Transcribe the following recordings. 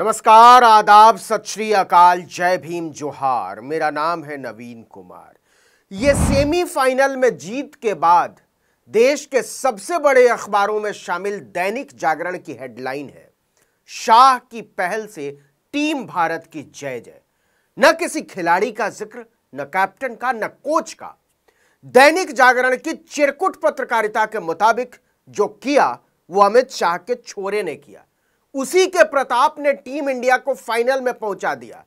नमस्कार आदाब सत श्री अकाल जय भीम जोहार मेरा नाम है नवीन कुमार ये सेमीफाइनल में जीत के बाद देश के सबसे बड़े अखबारों में शामिल दैनिक जागरण की हेडलाइन है शाह की पहल से टीम भारत की जय जय न किसी खिलाड़ी का जिक्र न कैप्टन का न कोच का दैनिक जागरण की चिरकुट पत्रकारिता के मुताबिक जो किया वो अमित शाह के छोरे ने किया उसी के प्रताप ने टीम इंडिया को फाइनल में पहुंचा दिया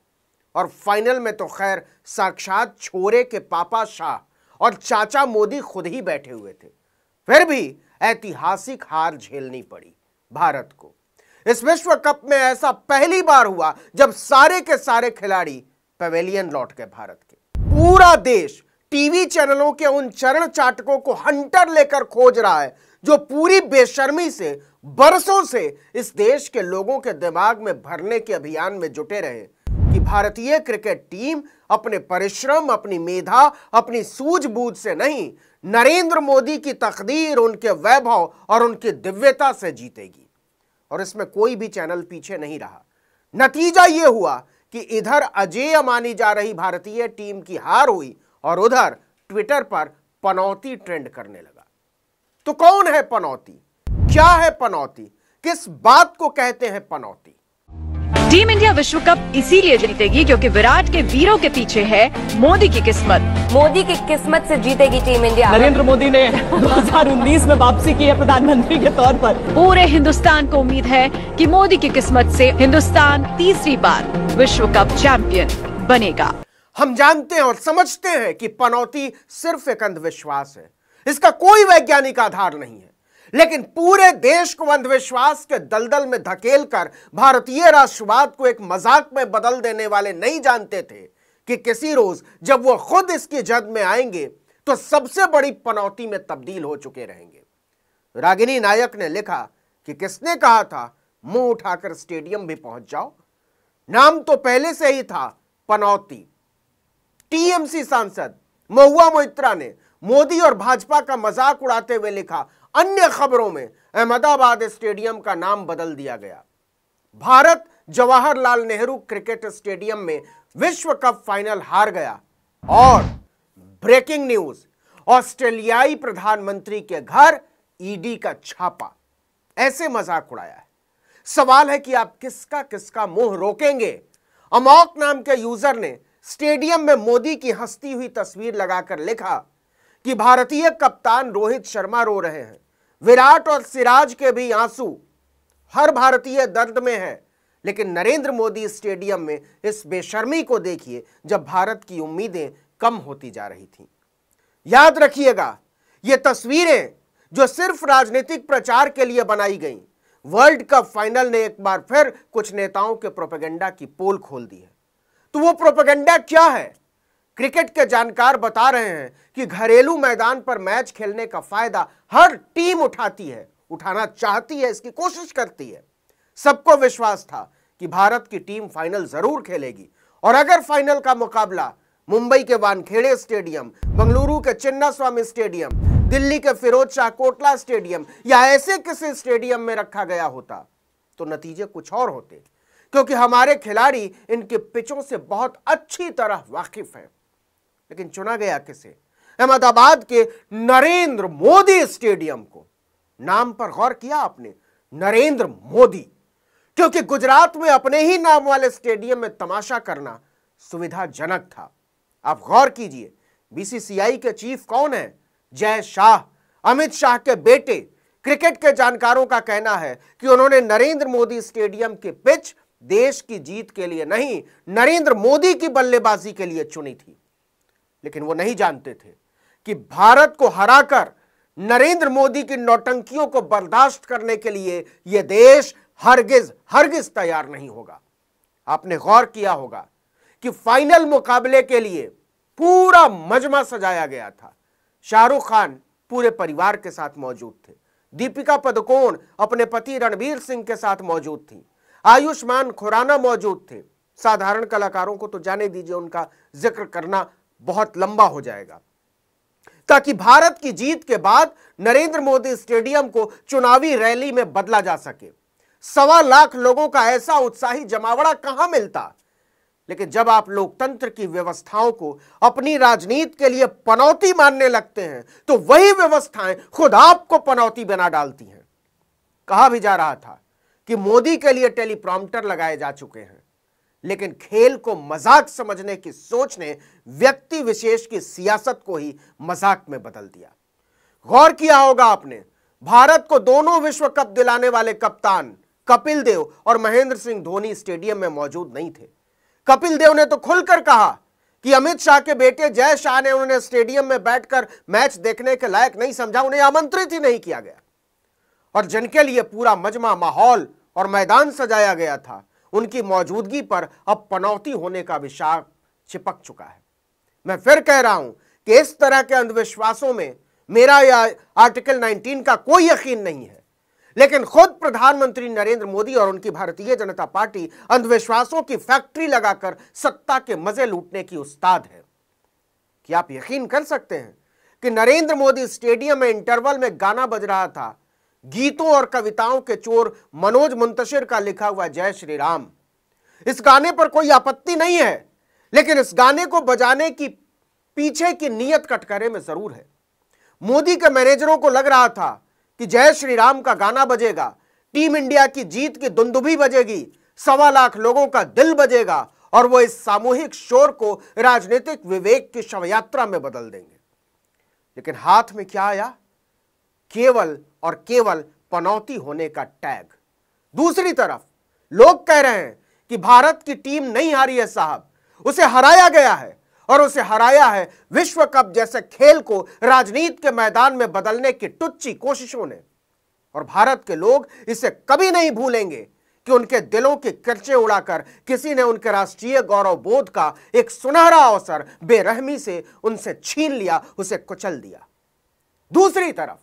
और फाइनल में तो खैर साक्षात छोरे के पापा शाह और चाचा मोदी खुद ही बैठे हुए थे फिर भी ऐतिहासिक हार झेलनी पड़ी भारत को इस विश्व कप में ऐसा पहली बार हुआ जब सारे के सारे खिलाड़ी पवेलियन लौट गए भारत के पूरा देश टीवी चैनलों के उन चरण चाटकों को हंटर लेकर खोज रहा है जो पूरी बेशर्मी से बरसों से इस देश के लोगों के दिमाग में भरने के अभियान में जुटे रहे कि भारतीय क्रिकेट टीम अपने परिश्रम अपनी मेधा अपनी सूझबूझ से नहीं नरेंद्र मोदी की तकदीर उनके वैभव और उनकी दिव्यता से जीतेगी और इसमें कोई भी चैनल पीछे नहीं रहा नतीजा यह हुआ कि इधर अजेय मानी जा रही भारतीय टीम की हार हुई और उधर ट्विटर पर पनौती ट्रेंड करने लगा तो कौन है पनौती क्या है पनौती किस बात को कहते हैं पनौती टीम इंडिया विश्व कप इसीलिए जीतेगी क्योंकि विराट के वीरों के पीछे है मोदी की किस्मत मोदी की किस्मत से जीतेगी टीम इंडिया नरेंद्र मोदी ने 2019 में वापसी की है प्रधानमंत्री के तौर पर पूरे हिंदुस्तान को उम्मीद है कि मोदी की किस्मत से हिंदुस्तान तीसरी बार विश्व कप चैंपियन बनेगा हम जानते हैं और समझते हैं कि पनौती सिर्फ एक अंधविश्वास है इसका कोई वैज्ञानिक आधार नहीं है लेकिन पूरे देश को अंधविश्वास के दलदल में धकेलकर भारतीय राष्ट्रवाद को एक मजाक में बदल देने वाले नहीं जानते थे कि किसी रोज जब वो खुद इसकी जद में आएंगे तो सबसे बड़ी पनौती में तब्दील हो चुके रहेंगे रागिनी नायक ने लिखा कि किसने कहा था मुंह उठाकर स्टेडियम भी पहुंच जाओ नाम तो पहले से ही था पनौती टीएमसी सांसद महुआ मोहित्रा ने मोदी और भाजपा का मजाक उड़ाते हुए लिखा अन्य खबरों में अहमदाबाद स्टेडियम का नाम बदल दिया गया भारत जवाहरलाल नेहरू क्रिकेट स्टेडियम में विश्व कप फाइनल हार गया और ब्रेकिंग न्यूज ऑस्ट्रेलियाई प्रधानमंत्री के घर ईडी का छापा ऐसे मजाक उड़ाया है सवाल है कि आप किसका किसका मुंह रोकेंगे अमोक नाम के यूजर ने स्टेडियम में मोदी की हंसती हुई तस्वीर लगाकर लिखा कि भारतीय कप्तान रोहित शर्मा रो रहे हैं विराट और सिराज के भी आंसू हर भारतीय दर्द में है लेकिन नरेंद्र मोदी स्टेडियम में इस बेशर्मी को देखिए जब भारत की उम्मीदें कम होती जा रही थी याद रखिएगा ये तस्वीरें जो सिर्फ राजनीतिक प्रचार के लिए बनाई गई वर्ल्ड कप फाइनल ने एक बार फिर कुछ नेताओं के प्रोपेगेंडा की पोल खोल दी है तो वो प्रोपेगेंडा क्या है क्रिकेट के जानकार बता रहे हैं कि घरेलू मैदान पर मैच खेलने का फायदा हर टीम उठाती है उठाना चाहती है इसकी कोशिश करती है सबको विश्वास था कि भारत की टीम फाइनल जरूर खेलेगी और अगर फाइनल का मुकाबला मुंबई के वानखेड़े स्टेडियम बंगलुरु के चिन्ना स्वामी स्टेडियम दिल्ली के फिरोज शाह कोटला स्टेडियम या ऐसे किसी स्टेडियम में रखा गया होता तो नतीजे कुछ और होते क्योंकि हमारे खिलाड़ी इनके पिचों से बहुत अच्छी तरह वाकिफ हैं लेकिन चुना गया किसे अहमदाबाद के नरेंद्र मोदी स्टेडियम को नाम पर गौर किया आपने नरेंद्र मोदी क्योंकि गुजरात में अपने ही नाम वाले स्टेडियम में तमाशा करना सुविधाजनक था आप गौर कीजिए बीसीसीआई के चीफ कौन है जय शाह अमित शाह के बेटे क्रिकेट के जानकारों का कहना है कि उन्होंने नरेंद्र मोदी स्टेडियम के पिच देश की जीत के लिए नहीं नरेंद्र मोदी की बल्लेबाजी के लिए चुनी थी लेकिन वो नहीं जानते थे कि भारत को हराकर नरेंद्र मोदी की नौटंकियों को बर्दाश्त करने के लिए यह देश हरगिज हरगिज तैयार नहीं होगा आपने गौर किया होगा कि फाइनल मुकाबले के लिए पूरा मजमा सजाया गया था शाहरुख खान पूरे परिवार के साथ मौजूद थे दीपिका पदकोण अपने पति रणवीर सिंह के साथ मौजूद थी आयुष्मान खुराना मौजूद थे साधारण कलाकारों को तो जाने दीजिए उनका जिक्र करना बहुत लंबा हो जाएगा ताकि भारत की जीत के बाद नरेंद्र मोदी स्टेडियम को चुनावी रैली में बदला जा सके सवा लाख लोगों का ऐसा उत्साही जमावड़ा कहां मिलता लेकिन जब आप लोकतंत्र की व्यवस्थाओं को अपनी राजनीति के लिए पनौती मानने लगते हैं तो वही व्यवस्थाएं खुद आपको पनौती बना डालती हैं कहा भी जा रहा था कि मोदी के लिए टेलीप्रॉम्प्टर लगाए जा चुके हैं लेकिन खेल को मजाक समझने की सोच ने व्यक्ति विशेष की सियासत को ही मजाक में बदल दिया गौर किया होगा आपने भारत को दोनों विश्व कप दिलाने वाले कप्तान कपिल देव और महेंद्र सिंह धोनी स्टेडियम में मौजूद नहीं थे कपिल देव ने तो खुलकर कहा कि अमित शाह के बेटे जय शाह ने उन्हें स्टेडियम में बैठकर मैच देखने के लायक नहीं समझा उन्हें आमंत्रित ही नहीं किया गया और जिनके लिए पूरा मजमा माहौल और मैदान सजाया गया था उनकी मौजूदगी पर अब पनौती होने का विशाल चिपक चुका है मैं फिर कह रहा हूं कि इस तरह के अंधविश्वासों में मेरा या आर्टिकल 19 का कोई यकीन नहीं है लेकिन खुद प्रधानमंत्री नरेंद्र मोदी और उनकी भारतीय जनता पार्टी अंधविश्वासों की फैक्ट्री लगाकर सत्ता के मजे लूटने की उस्ताद है कि आप यकीन कर सकते हैं कि नरेंद्र मोदी स्टेडियम में इंटरवल में गाना बज रहा था गीतों और कविताओं के चोर मनोज मुंतशिर का लिखा हुआ जय श्री राम इस गाने पर कोई आपत्ति नहीं है लेकिन इस गाने को बजाने की पीछे की नीयत कटकरे में जरूर है मोदी के मैनेजरों को लग रहा था कि जय श्री राम का गाना बजेगा टीम इंडिया की जीत की दुंदुभी बजेगी सवा लाख लोगों का दिल बजेगा और वो इस सामूहिक शोर को राजनीतिक विवेक की शव यात्रा में बदल देंगे लेकिन हाथ में क्या आया केवल और केवल पनौती होने का टैग दूसरी तरफ लोग कह रहे हैं कि भारत की टीम नहीं हारी है साहब उसे हराया गया है और उसे हराया है विश्व कप जैसे खेल को राजनीति के मैदान में बदलने की टुच्ची कोशिशों ने और भारत के लोग इसे कभी नहीं भूलेंगे कि उनके दिलों के कर्चे उड़ाकर किसी ने उनके राष्ट्रीय गौरव बोध का एक सुनहरा अवसर बेरहमी से उनसे छीन लिया उसे कुचल दिया दूसरी तरफ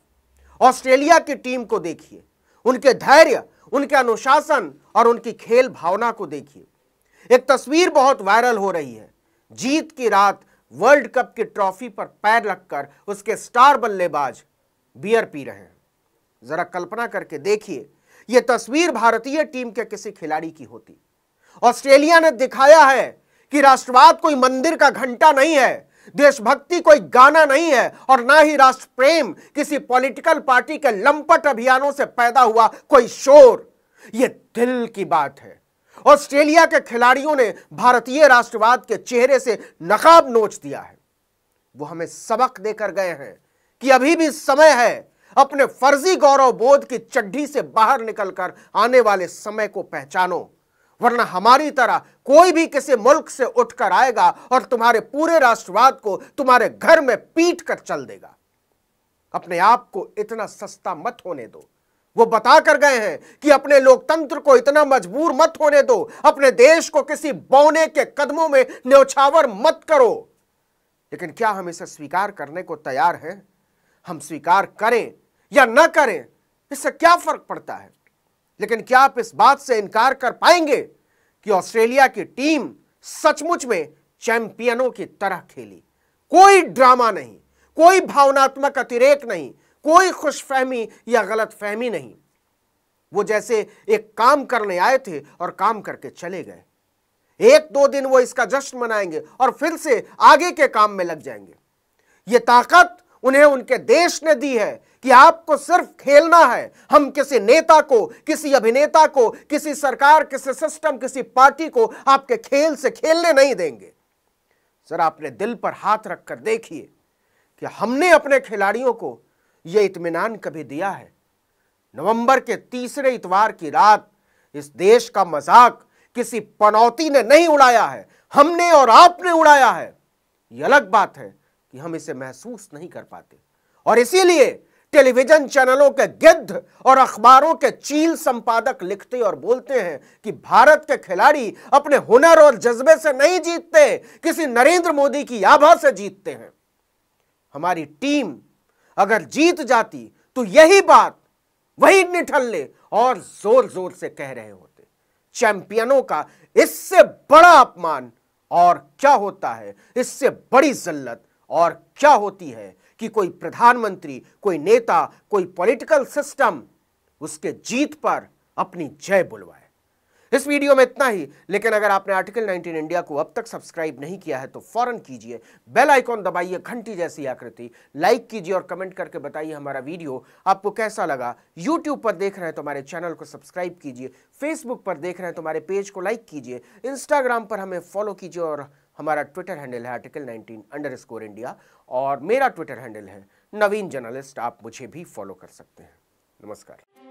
ऑस्ट्रेलिया की टीम को देखिए उनके धैर्य उनके अनुशासन और उनकी खेल भावना को देखिए एक तस्वीर बहुत वायरल हो रही है जीत की रात वर्ल्ड कप की ट्रॉफी पर पैर रखकर उसके स्टार बल्लेबाज बियर पी रहे हैं जरा कल्पना करके देखिए यह तस्वीर भारतीय टीम के किसी खिलाड़ी की होती ऑस्ट्रेलिया ने दिखाया है कि राष्ट्रवाद कोई मंदिर का घंटा नहीं है देशभक्ति कोई गाना नहीं है और ना ही राष्ट्र प्रेम किसी पॉलिटिकल पार्टी के लंपट अभियानों से पैदा हुआ कोई शोर यह दिल की बात है ऑस्ट्रेलिया के खिलाड़ियों ने भारतीय राष्ट्रवाद के चेहरे से नकाब नोच दिया है वो हमें सबक देकर गए हैं कि अभी भी समय है अपने फर्जी गौरव बोध की चड्ढी से बाहर निकलकर आने वाले समय को पहचानो वरना हमारी तरह कोई भी किसी मुल्क से उठकर आएगा और तुम्हारे पूरे राष्ट्रवाद को तुम्हारे घर में पीट कर चल देगा अपने आप को इतना सस्ता मत होने दो वो बता कर गए हैं कि अपने लोकतंत्र को इतना मजबूर मत होने दो अपने देश को किसी बौने के कदमों में न्यौछावर मत करो लेकिन क्या हम इसे स्वीकार करने को तैयार हैं हम स्वीकार करें या ना करें इससे क्या फर्क पड़ता है लेकिन क्या आप इस बात से इनकार कर पाएंगे कि ऑस्ट्रेलिया की टीम सचमुच में चैंपियनों की तरह खेली कोई ड्रामा नहीं कोई भावनात्मक अतिरेक नहीं कोई खुशफहमी या गलत फहमी नहीं वो जैसे एक काम करने आए थे और काम करके चले गए एक दो दिन वो इसका जश्न मनाएंगे और फिर से आगे के काम में लग जाएंगे ये ताकत उन्हें उनके देश ने दी है कि आपको सिर्फ खेलना है हम किसी नेता को किसी अभिनेता को किसी सरकार किसी सिस्टम किसी पार्टी को आपके खेल से खेलने नहीं देंगे सर आपने दिल पर हाथ रखकर देखिए कि हमने अपने खिलाड़ियों को यह इतमान कभी दिया है नवंबर के तीसरे इतवार की रात इस देश का मजाक किसी पनौती ने नहीं उड़ाया है हमने और आपने उड़ाया है यह अलग बात है कि हम इसे महसूस नहीं कर पाते और इसीलिए टेलीविजन चैनलों के गिद्ध और अखबारों के चील संपादक लिखते और बोलते हैं कि भारत के खिलाड़ी अपने हुनर और जज्बे से नहीं जीतते किसी नरेंद्र मोदी की आभा से जीतते हैं हमारी टीम अगर जीत जाती तो यही बात वही निठल्ले और जोर जोर से कह रहे होते चैंपियनों का इससे बड़ा अपमान और क्या होता है इससे बड़ी जल्लत और क्या होती है कि कोई प्रधानमंत्री कोई नेता कोई पॉलिटिकल सिस्टम उसके जीत पर अपनी जय बुलवाए इस वीडियो में इतना ही लेकिन अगर आपने आर्टिकल 19 इंडिया को अब तक सब्सक्राइब नहीं किया है तो फौरन कीजिए बेल आइकॉन दबाइए घंटी जैसी आकृति लाइक कीजिए और कमेंट करके बताइए हमारा वीडियो आपको कैसा लगा यूट्यूब पर देख रहे हैं तो हमारे चैनल को सब्सक्राइब कीजिए फेसबुक पर देख रहे हैं तो हमारे पेज को लाइक कीजिए इंस्टाग्राम पर हमें फॉलो कीजिए और हमारा ट्विटर हैंडल है आर्टिकल 19 अंडर स्कोर इंडिया और मेरा ट्विटर हैंडल है नवीन जर्नलिस्ट आप मुझे भी फॉलो कर सकते हैं नमस्कार